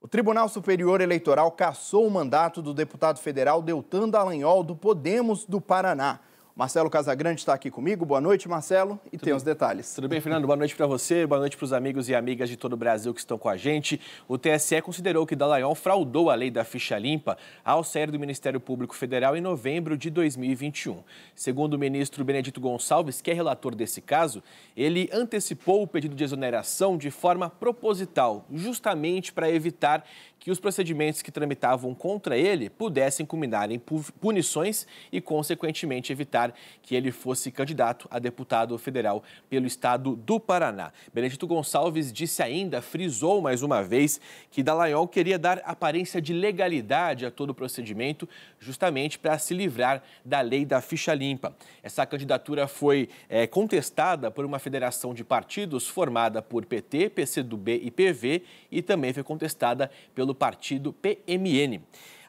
O Tribunal Superior Eleitoral cassou o mandato do deputado federal Deltan Dallagnol, do Podemos do Paraná. Marcelo Casagrande está aqui comigo. Boa noite, Marcelo, e Tudo tem os detalhes. Tudo bem, Fernando? Boa noite para você, boa noite para os amigos e amigas de todo o Brasil que estão com a gente. O TSE considerou que Dallagnol fraudou a lei da ficha limpa ao sair do Ministério Público Federal em novembro de 2021. Segundo o ministro Benedito Gonçalves, que é relator desse caso, ele antecipou o pedido de exoneração de forma proposital, justamente para evitar que os procedimentos que tramitavam contra ele pudessem culminar em punições e, consequentemente, evitar evitar que ele fosse candidato a deputado federal pelo estado do Paraná. Benedito Gonçalves disse ainda, frisou mais uma vez, que Dallagnol queria dar aparência de legalidade a todo o procedimento, justamente para se livrar da lei da ficha limpa. Essa candidatura foi é, contestada por uma federação de partidos formada por PT, PCdoB e PV e também foi contestada pelo partido PMN.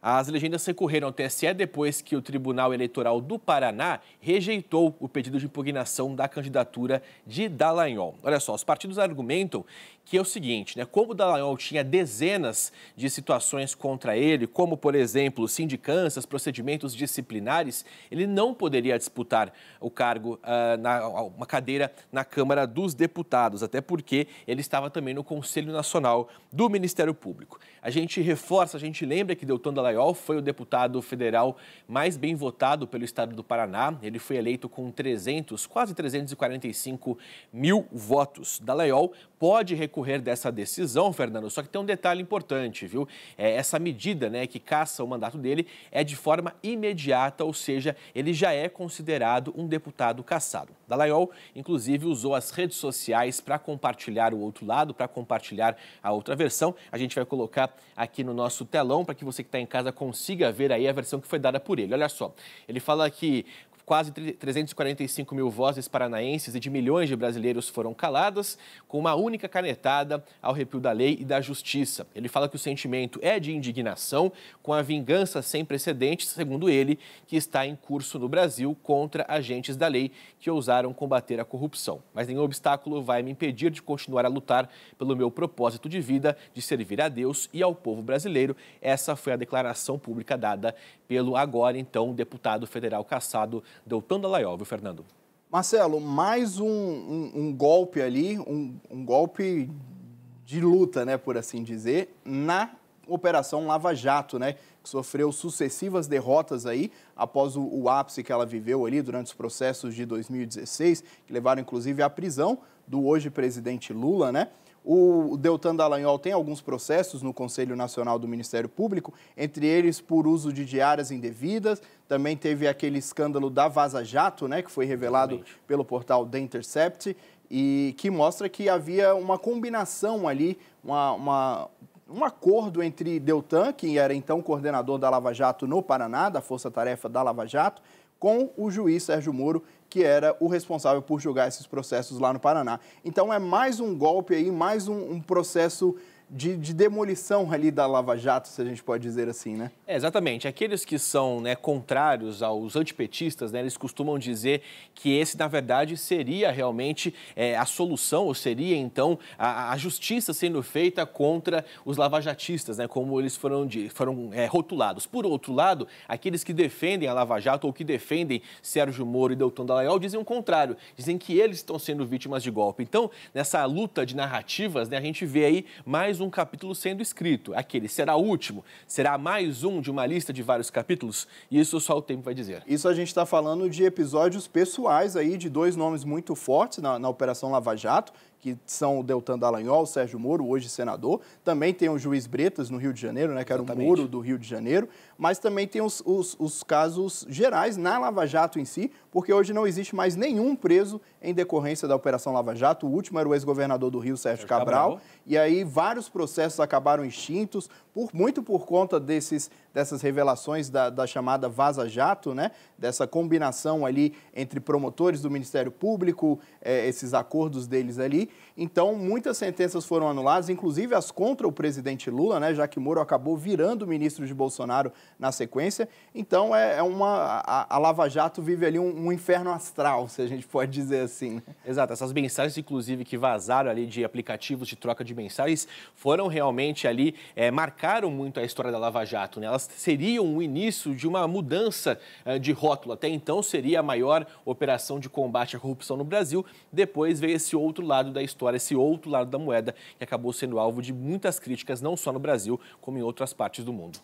As legendas recorreram ao TSE depois que o Tribunal Eleitoral do Paraná rejeitou o pedido de impugnação da candidatura de Dallagnol. Olha só, os partidos argumentam que é o seguinte, né? Como Dallagnol tinha dezenas de situações contra ele, como, por exemplo, sindicâncias, procedimentos disciplinares, ele não poderia disputar o cargo, uh, na, uma cadeira na Câmara dos Deputados, até porque ele estava também no Conselho Nacional do Ministério Público. A gente reforça, a gente lembra que Deltan Dallagnol foi o deputado federal mais bem votado pelo estado do Paraná. Ele foi eleito com 300, quase 345 mil votos. Dallaiol pode recorrer dessa decisão, Fernando, só que tem um detalhe importante, viu? É, essa medida né, que caça o mandato dele é de forma imediata, ou seja, ele já é considerado um deputado caçado. Dallaiol, inclusive, usou as redes sociais para compartilhar o outro lado, para compartilhar a outra versão. A gente vai colocar aqui no nosso telão para que você que está em casa casa consiga ver aí a versão que foi dada por ele. Olha só, ele fala que Quase 345 mil vozes paranaenses e de milhões de brasileiros foram caladas com uma única canetada ao repio da lei e da justiça. Ele fala que o sentimento é de indignação com a vingança sem precedentes, segundo ele, que está em curso no Brasil contra agentes da lei que ousaram combater a corrupção. Mas nenhum obstáculo vai me impedir de continuar a lutar pelo meu propósito de vida, de servir a Deus e ao povo brasileiro. Essa foi a declaração pública dada pelo agora então deputado federal cassado Deltan Dallaiol, viu, Fernando? Marcelo, mais um, um, um golpe ali, um, um golpe de luta, né, por assim dizer, na Operação Lava Jato, né? Que sofreu sucessivas derrotas aí após o, o, ápice que ela viveu ali durante os processos de 2016, que levaram inclusive à prisão do hoje presidente Lula, né? O Deltan Dallagnol tem alguns processos no Conselho Nacional do Ministério Público, entre eles por uso de diárias indevidas. Também teve aquele escândalo da Vaza Jato, né, que foi revelado Exatamente. pelo portal The Intercept, e que mostra que havia uma combinação ali, uma, uma um acordo entre Deltan, que era então coordenador da Lava Jato no Paraná, da Força Tarefa da Lava Jato, com o juiz Sérgio Moro, que era o responsável por julgar esses processos lá no Paraná. Então é mais um golpe aí, mais um, um processo de, de, demolição ali da Lava Jato, se a gente pode dizer assim, né? É, exatamente. Aqueles que são né, contrários aos antipetistas, né, eles costumam dizer que esse, na verdade, seria realmente é, a solução, ou seria, então, a, a, justiça sendo feita contra os lavajatistas, né, como eles foram, de, foram é, rotulados. Por outro lado, aqueles que defendem a Lava Jato ou que defendem Sérgio Moro e Deltan Dallagnol dizem o contrário, dizem que eles estão sendo vítimas de golpe. Então, nessa luta de narrativas, né, a gente vê aí mais mais um capítulo sendo escrito. Aquele será o último? Será mais um de uma lista de vários capítulos? E isso só o tempo vai dizer. Isso a gente está falando de episódios pessoais aí, de dois nomes muito fortes na, na Operação Lava Jato, que são o Deltan Dallagnol, o Sérgio Moro, hoje senador. Também tem o juiz Bretas, no Rio de Janeiro, né, que era Exatamente. o Moro do Rio de Janeiro. Mas também tem os, os, os, casos gerais na Lava Jato em si, porque hoje não existe mais nenhum preso em decorrência da Operação Lava Jato. O último era o ex-governador do Rio, Sérgio, Cabral. Cabral. E aí vários processos acabaram extintos, por, muito por conta desses, dessas revelações da, da chamada Vaza Jato, né? dessa combinação ali entre promotores do Ministério Público, eh, esses acordos deles ali. Então, muitas sentenças foram anuladas, inclusive as contra o presidente Lula, né, já que Moro acabou virando ministro de Bolsonaro na sequência. Então, é, é uma a, a, Lava Jato vive ali um, um, inferno astral, se a gente pode dizer assim. Né? Exato, essas mensagens, inclusive, que vazaram ali de aplicativos de troca de mensagens, foram realmente ali, é, marcaram muito a história da Lava Jato. Né? Elas seriam o início de uma mudança é, de rótulo. Até então, seria a maior operação de combate à corrupção no Brasil. Depois veio esse outro lado da história, esse outro lado da moeda, que acabou sendo alvo de muitas críticas, não só no Brasil, como em outras partes do mundo.